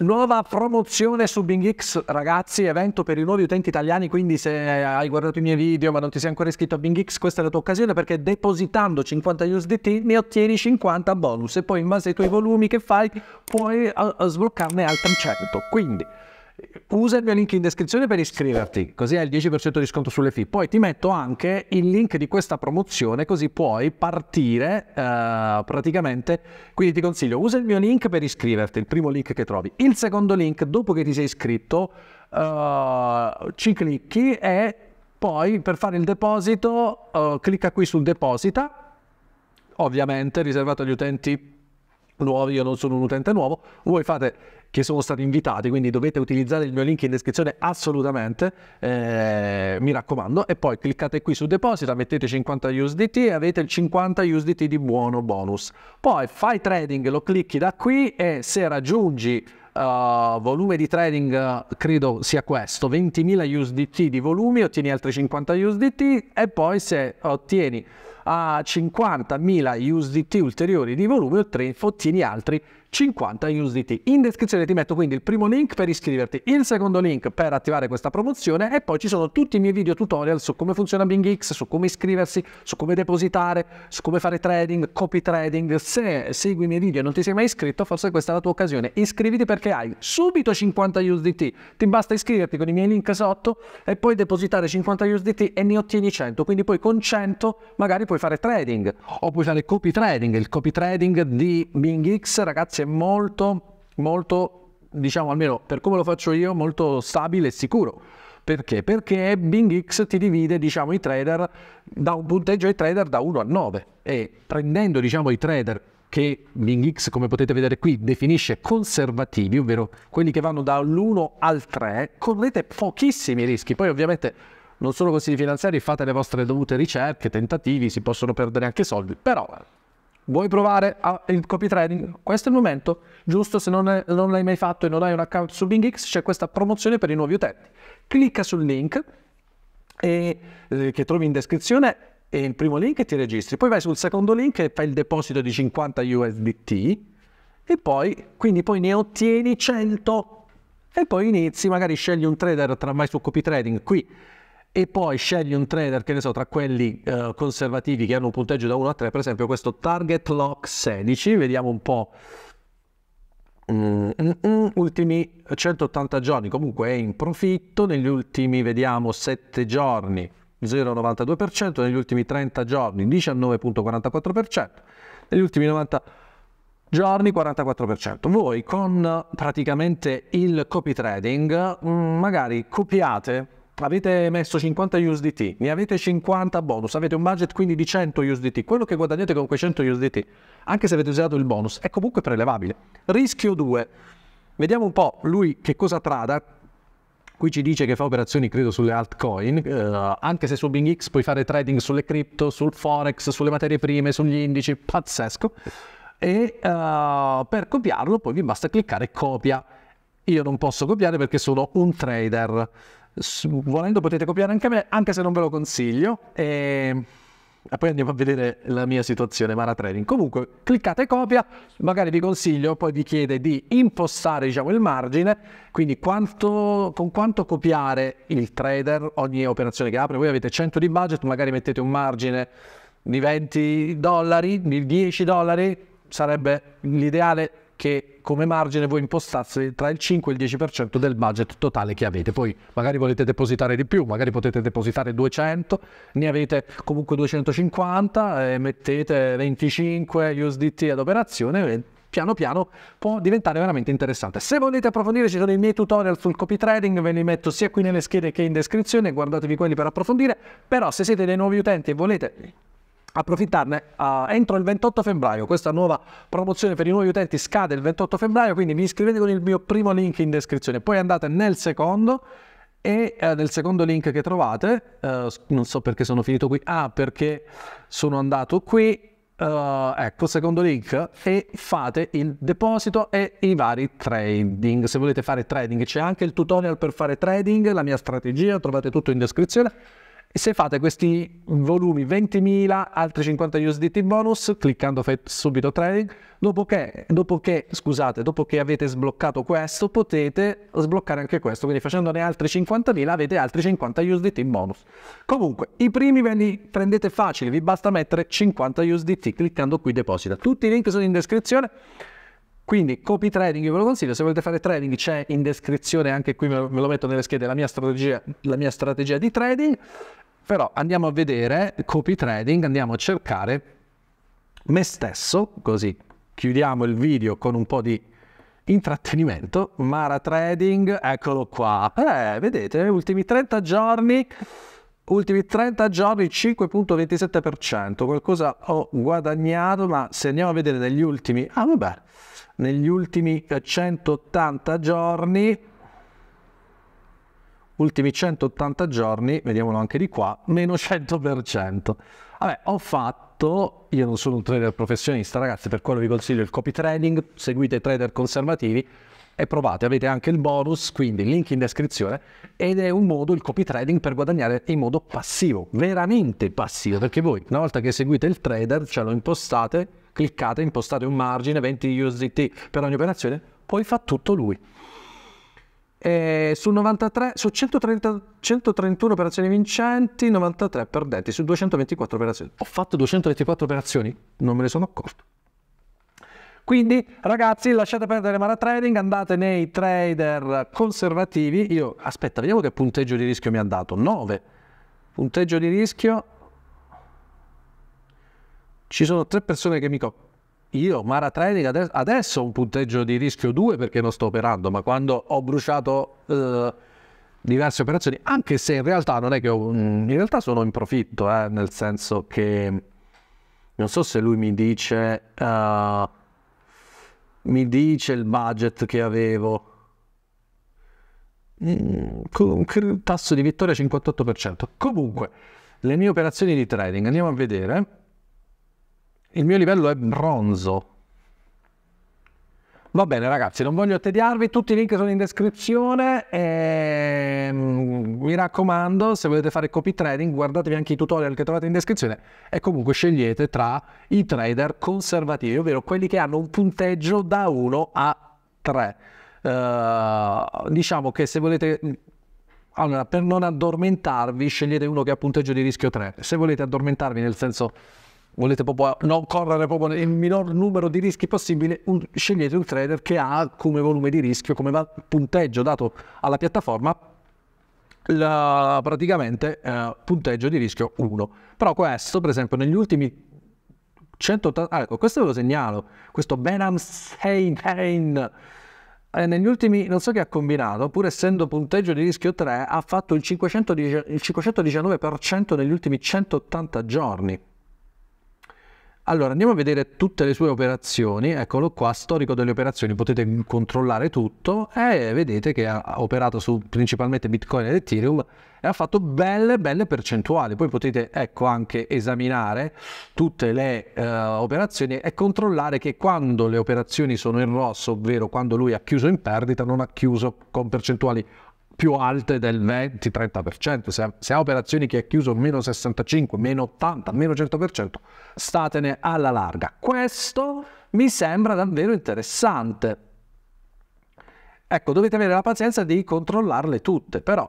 Nuova promozione su Bing X, ragazzi, evento per i nuovi utenti italiani, quindi se hai guardato i miei video ma non ti sei ancora iscritto a Bing X, questa è la tua occasione perché depositando 50 USDT ne ottieni 50 bonus e poi in base ai tuoi volumi che fai puoi eh, sbloccarne altri 100. Quindi usa il mio link in descrizione per iscriverti, così hai il 10% di sconto sulle fee. Poi ti metto anche il link di questa promozione, così puoi partire eh, praticamente. Quindi ti consiglio, usa il mio link per iscriverti, il primo link che trovi. Il secondo link, dopo che ti sei iscritto, eh, ci clicchi e poi per fare il deposito eh, clicca qui su deposita, ovviamente riservato agli utenti nuovo, io non sono un utente nuovo, voi fate che sono stati invitati, quindi dovete utilizzare il mio link in descrizione assolutamente, eh, mi raccomando, e poi cliccate qui su deposita, mettete 50 USDT e avete il 50 USDT di buono bonus. Poi fai trading, lo clicchi da qui e se raggiungi Uh, eh, volume di trading credo sia questo 20.000 USDT di volumi ottieni altri 50 USDT e poi se ottieni a 50.000 USDT ulteriori di volume ottieni altri 50 USDT. In descrizione ti metto quindi il primo link per iscriverti, il secondo link per attivare questa promozione e poi ci sono tutti i miei video tutorial su come funziona BingX, su come iscriversi, su come depositare, su come fare trading, copy trading. Se segui i miei video e non ti sei mai iscritto, forse questa è la tua occasione. Iscriviti perché hai subito 50 USDT. Ti basta iscriverti con i miei link sotto e poi depositare 50 USDT e ne ottieni 100. Quindi poi con 100 magari puoi fare trading o puoi fare copy trading. Il copy trading di BingX, ragazzi, base molto, molto, diciamo almeno per come lo faccio io, molto stabile e sicuro. Perché? Perché Bing X ti divide diciamo, i trader da un punteggio ai trader da 1 a 9 e prendendo diciamo, i trader che Bing X, come potete vedere qui, definisce conservativi, ovvero quelli che vanno dall'1 al 3, correte pochissimi rischi. Poi ovviamente non sono consigli finanziari, fate le vostre dovute ricerche, tentativi, si possono perdere anche soldi, però vuoi provare il copy trading? Questo è il momento giusto, se non, è, non l'hai mai fatto e non hai un account su BingX c'è questa promozione per i nuovi utenti. Clicca sul link e, eh, che trovi in descrizione e il primo link e ti registri, poi vai sul secondo link e fai il deposito di 50 USDT e poi, quindi poi ne ottieni 100 e poi inizi, magari scegli un trader, tra mai su copy trading qui e poi scegli un trader, che ne so, tra quelli eh, conservativi che hanno un punteggio da 1 a 3, per esempio questo target lock 16, vediamo un po'. Mm, mm, mm, ultimi 180 giorni comunque è in profitto, negli ultimi vediamo 7 giorni 0,92%, negli ultimi 30 giorni 19,44%, negli ultimi 90 giorni 44%. Voi con eh, praticamente il copy trading mm, magari copiate avete messo 50 USDT, ne avete 50 bonus, avete un budget quindi di 100 USDT, quello che guadagnate con quei 100 USDT, anche se avete usato il bonus, è comunque prelevabile. Rischio 2. Vediamo un po' lui che cosa trada. Qui ci dice che fa operazioni, credo, sulle altcoin, eh, anche se su BingX puoi fare trading sulle cripto, sul forex, sulle materie prime, sugli indici, pazzesco. E eh, per copiarlo poi vi basta cliccare copia. Io non posso copiare perché sono un trader volendo potete copiare anche me, anche se non ve lo consiglio. E... e poi andiamo a vedere la mia situazione Mara Trading. Comunque, cliccate copia, magari vi consiglio, poi vi chiede di impostare diciamo, il margine, quindi quanto, con quanto copiare il trader ogni operazione che apre. Voi avete 100 di budget, magari mettete un margine di 20 dollari, di 10 dollari, sarebbe l'ideale che come margine voi impostate tra il 5 e il 10% del budget totale che avete. Poi magari volete depositare di più, magari potete depositare 200, ne avete comunque 250 e eh, mettete 25 USDT ad operazione e piano piano può diventare veramente interessante. Se volete approfondire ci sono i miei tutorial sul copy trading, ve li metto sia qui nelle schede che in descrizione, guardatevi quelli per approfondire, però se siete dei nuovi utenti e volete approfittarne uh, entro il 28 febbraio questa nuova promozione per i nuovi utenti scade il 28 febbraio quindi vi iscrivete con il mio primo link in descrizione poi andate nel secondo e eh, nel secondo link che trovate eh, non so perché sono finito qui ah perché sono andato qui Uh, ecco, secondo link, e fate il deposito e i vari trading. Se volete fare trading, c'è anche il tutorial per fare trading, la mia strategia, trovate tutto in descrizione. E se fate questi volumi 20.000, altri 50 USDT bonus, cliccando subito trading, dopo che, dopo che, scusate, dopo che avete sbloccato questo, potete sbloccare anche questo. Quindi facendone altri 50.000 avete altri 50 USDT bonus. Comunque, i primi ve li prendete facili, vi basta mettere 50 USDT cliccando qui deposita. Tutti i link sono in descrizione. Quindi copy trading io ve lo consiglio, se volete fare trading c'è in descrizione anche qui, me lo metto nelle schede, la mia strategia, la mia strategia di trading. Però andiamo a vedere copy trading, andiamo a cercare me stesso, così chiudiamo il video con un po' di intrattenimento, Mara Trading, eccolo qua. Eh, vedete, ultimi 30 giorni, ultimi 30 giorni 5.27%, qualcosa ho guadagnato, ma se andiamo a vedere negli ultimi, ah vabbè, negli ultimi 180 giorni ultimi 180 giorni, vediamolo anche di qua, meno 100%. Vabbè, ho fatto, io non sono un trader professionista ragazzi, per quello vi consiglio il copy trading, seguite i trader conservativi e provate, avete anche il bonus, quindi link in descrizione, ed è un modo, il copy trading, per guadagnare in modo passivo, veramente passivo, perché voi una volta che seguite il trader, ce lo impostate, cliccate, impostate un margine, 20 USDT per ogni operazione, poi fa tutto lui. Eh, su, 93, su 130, 131 operazioni vincenti, 93 perdenti, su 224 operazioni. Ho fatto 224 operazioni? Non me ne sono accorto. Quindi ragazzi lasciate perdere Mara Trading, andate nei trader conservativi. Io aspetta, vediamo che punteggio di rischio mi ha dato. 9. Punteggio di rischio. Ci sono tre persone che mi coprono. Io, Mara Training, adesso, adesso ho un punteggio di rischio 2 perché non sto operando, ma quando ho bruciato eh, diverse operazioni, anche se in realtà non è che ho, in realtà sono in profitto, eh, nel senso che non so se lui mi dice, uh, mi dice il budget che avevo. Mm, tasso di vittoria 58%. Comunque, le mie operazioni di trading, andiamo a vedere. Il mio livello è bronzo. Va bene ragazzi, non voglio tediarvi, tutti i link sono in descrizione e ehm, mi raccomando, se volete fare copy trading, guardatevi anche i tutorial che trovate in descrizione e comunque scegliete tra i trader conservativi, ovvero quelli che hanno un punteggio da 1 a 3. Uh, eh, diciamo che se volete allora, per non addormentarvi, scegliete uno che ha punteggio di rischio 3. Se volete addormentarvi, nel senso volete proprio non correre proprio il minor numero di rischi possibile, un, scegliete un trader che ha come volume di rischio, come punteggio dato alla piattaforma, la, praticamente eh, punteggio di rischio 1. Però questo, per esempio, negli ultimi 180... Ah, ecco, questo ve lo segnalo, questo Benham Seinheim eh, negli ultimi non so che ha combinato, pur essendo punteggio di rischio 3, ha fatto il, 510, il 519% negli ultimi 180 giorni. Allora, andiamo a vedere tutte le sue operazioni, eccolo qua, storico delle operazioni, potete controllare tutto e vedete che ha operato su principalmente Bitcoin ed Ethereum e ha fatto belle, belle percentuali. Poi potete, ecco, anche esaminare tutte le eh, operazioni e controllare che quando le operazioni sono in rosso, ovvero quando lui ha chiuso in perdita, non ha chiuso con percentuali più alte del 20-30%. Se, se, ha operazioni che ha chiuso meno 65, meno 80, meno 100%, statene alla larga. Questo mi sembra davvero interessante. Ecco, dovete avere la pazienza di controllarle tutte, però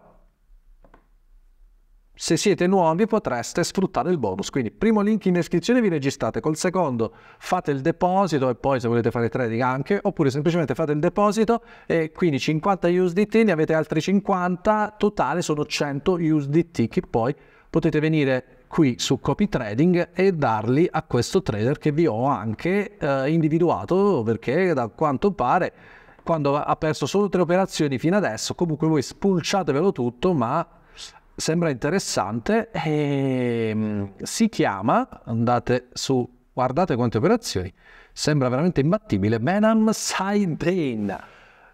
se siete nuovi potreste sfruttare il bonus. Quindi primo link in descrizione vi registrate, col secondo fate il deposito e poi se volete fare trading anche, oppure semplicemente fate il deposito e quindi 50 USDT, ne avete altri 50, totale sono 100 USDT che poi potete venire qui su copy trading e darli a questo trader che vi ho anche eh, individuato perché da quanto pare quando ha perso solo tre operazioni fino adesso comunque voi spulciatevelo tutto ma sembra interessante e ehm, si chiama, andate su, guardate quante operazioni, sembra veramente imbattibile, Benham Sidebrain.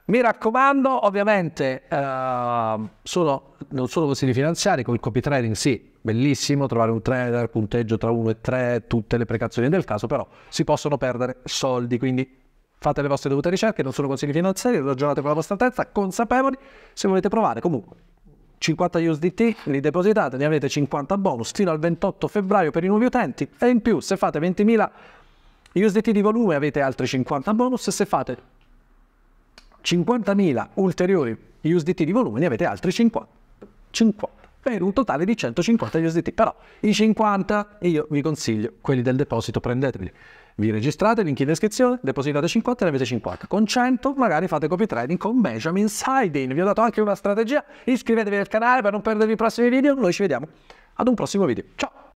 Mi raccomando, ovviamente, uh, sono, non sono consigli finanziari, con il copy trading sì, bellissimo, trovare un trader, punteggio tra 1 e 3, tutte le precauzioni del caso, però si possono perdere soldi, quindi fate le vostre dovute ricerche, non sono consigli finanziari, ragionate con la vostra testa, consapevoli, se volete provare comunque 50 USDT li depositate, ne avete 50 bonus fino al 28 febbraio per i nuovi utenti e in più se fate 20.000 USDT di volume avete altri 50 bonus e se fate 50.000 ulteriori USDT di volume ne avete altri 50. 50 per un totale di 150 USDT. Però i 50 io vi consiglio, quelli del deposito prendeteli. Vi registrate, link in descrizione, depositate 50 e ne avete 50. Con 100 magari fate copy trading con Benjamin Siding. Vi ho dato anche una strategia. Iscrivetevi al canale per non perdervi i prossimi video. Noi ci vediamo ad un prossimo video. Ciao!